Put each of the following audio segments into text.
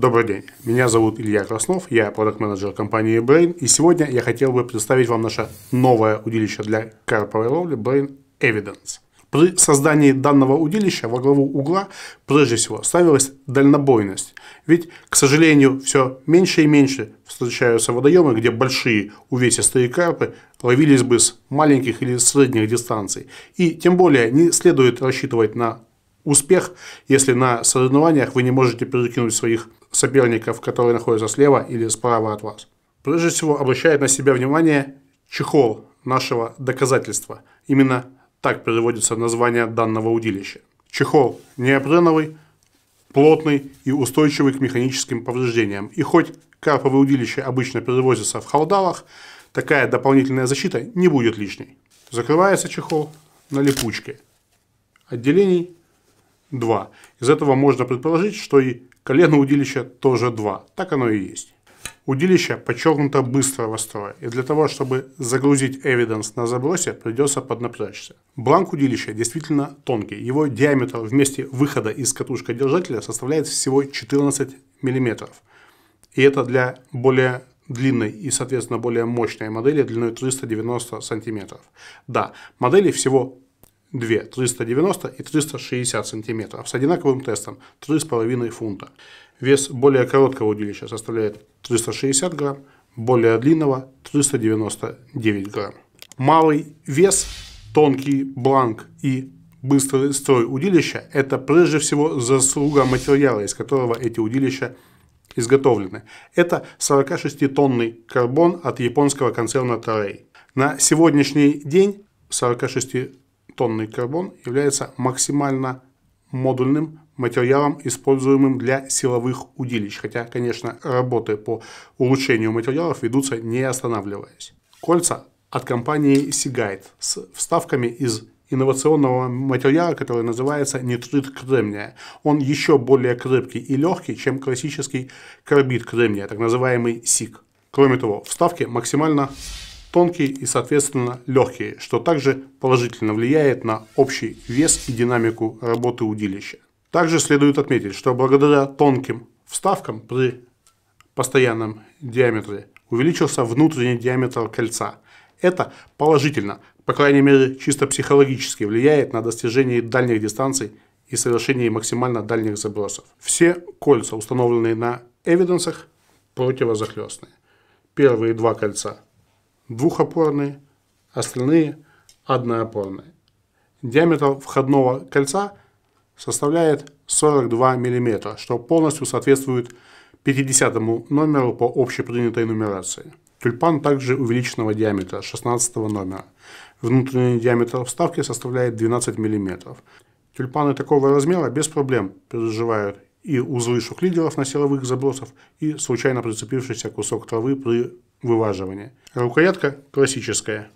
Добрый день, меня зовут Илья Краснов, я продукт-менеджер компании Brain, и сегодня я хотел бы представить вам наше новое удилище для карповой ловли Brain Evidence. При создании данного удилища во главу угла прежде всего ставилась дальнобойность, ведь, к сожалению, все меньше и меньше встречаются водоемы, где большие увесистые карпы ловились бы с маленьких или средних дистанций, и тем более не следует рассчитывать на успех, если на соревнованиях вы не можете перекинуть своих соперников, которые находятся слева или справа от вас. Прежде всего, обращает на себя внимание чехол нашего доказательства. Именно так переводится название данного удилища. Чехол неопреновый, плотный и устойчивый к механическим повреждениям. И хоть карповое удилище обычно перевозится в халдалах, такая дополнительная защита не будет лишней. Закрывается чехол на липучке. Отделений 2. Из этого можно предположить, что и Колено удилища тоже два. Так оно и есть. Удилище подчеркнуто быстрого строя, и для того, чтобы загрузить эвиденс на забросе, придется поднапрячься. Бланк удилища действительно тонкий, его диаметр вместе выхода из катушка держателя составляет всего 14 мм. И это для более длинной и, соответственно, более мощной модели длиной 390 сантиметров. Да, модели всего две 390 и 360 сантиметров с одинаковым тестом 3,5 фунта. Вес более короткого удилища составляет 360 грамм, более длинного 399 грамм. Малый вес, тонкий бланк и быстрый строй удилища – это прежде всего заслуга материала, из которого эти удилища изготовлены. Это 46-тонный карбон от японского концерна Тарей. На сегодняшний день 46 тонный карбон является максимально модульным материалом, используемым для силовых удилищ, хотя, конечно, работы по улучшению материалов ведутся не останавливаясь. Кольца от компании Seagate с вставками из инновационного материала, который называется нитрит кремния. Он еще более крепкий и легкий, чем классический карбид кремния, так называемый СИК. Кроме того, вставки максимально тонкие и, соответственно, легкие, что также положительно влияет на общий вес и динамику работы удилища. Также следует отметить, что благодаря тонким вставкам при постоянном диаметре увеличился внутренний диаметр кольца. Это положительно, по крайней мере, чисто психологически влияет на достижение дальних дистанций и совершение максимально дальних забросов. Все кольца, установленные на эвиденсах, противозахлестные. Первые два кольца двухопорные, остальные одноопорные. Диаметр входного кольца составляет 42 мм, что полностью соответствует 50 номеру по общепринятой нумерации. Тюльпан также увеличенного диаметра 16 номера. Внутренний диаметр вставки составляет 12 мм. Тюльпаны такого размера без проблем переживают и узлы шок-лидеров на силовых забросов, и случайно прицепившийся кусок травы при вываживания. Рукоятка классическая,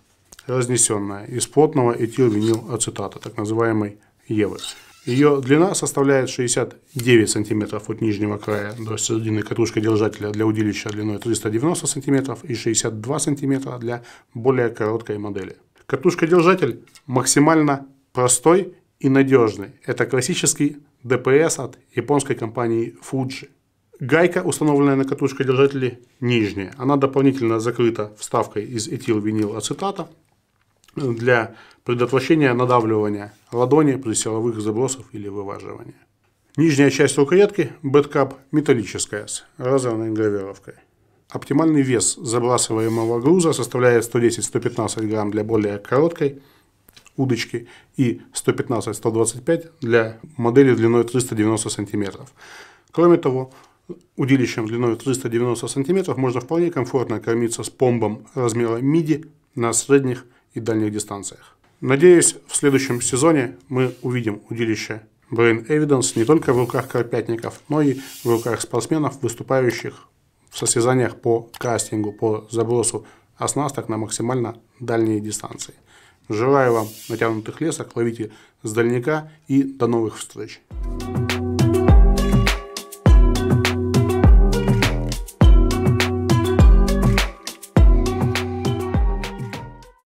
разнесенная, из плотного этилвинилацетата, так называемой Евы. Ее длина составляет 69 см от нижнего края до середины катушки держателя для удилища длиной 390 см и 62 см для более короткой модели. Катушка-держатель максимально простой и надежный. Это классический ДПС от японской компании Fuji. Гайка, установленная на катушке держателя, нижняя. Она дополнительно закрыта вставкой из этил-винил-ацетата для предотвращения надавливания ладони при силовых забросах или вываживания. Нижняя часть рукоятки бэткап металлическая с разовой гравировкой. Оптимальный вес забрасываемого груза составляет 110-115 грамм для более короткой удочки и 115-125 для модели длиной 390 сантиметров. Кроме того, удилищем длиной 390 см можно вполне комфортно кормиться с помбом размера миди на средних и дальних дистанциях. Надеюсь, в следующем сезоне мы увидим удилище Brain Evidence не только в руках карпятников, но и в руках спортсменов, выступающих в состязаниях по кастингу, по забросу оснасток на максимально дальние дистанции. Желаю вам натянутых лесок, ловите с дальника и до новых встреч!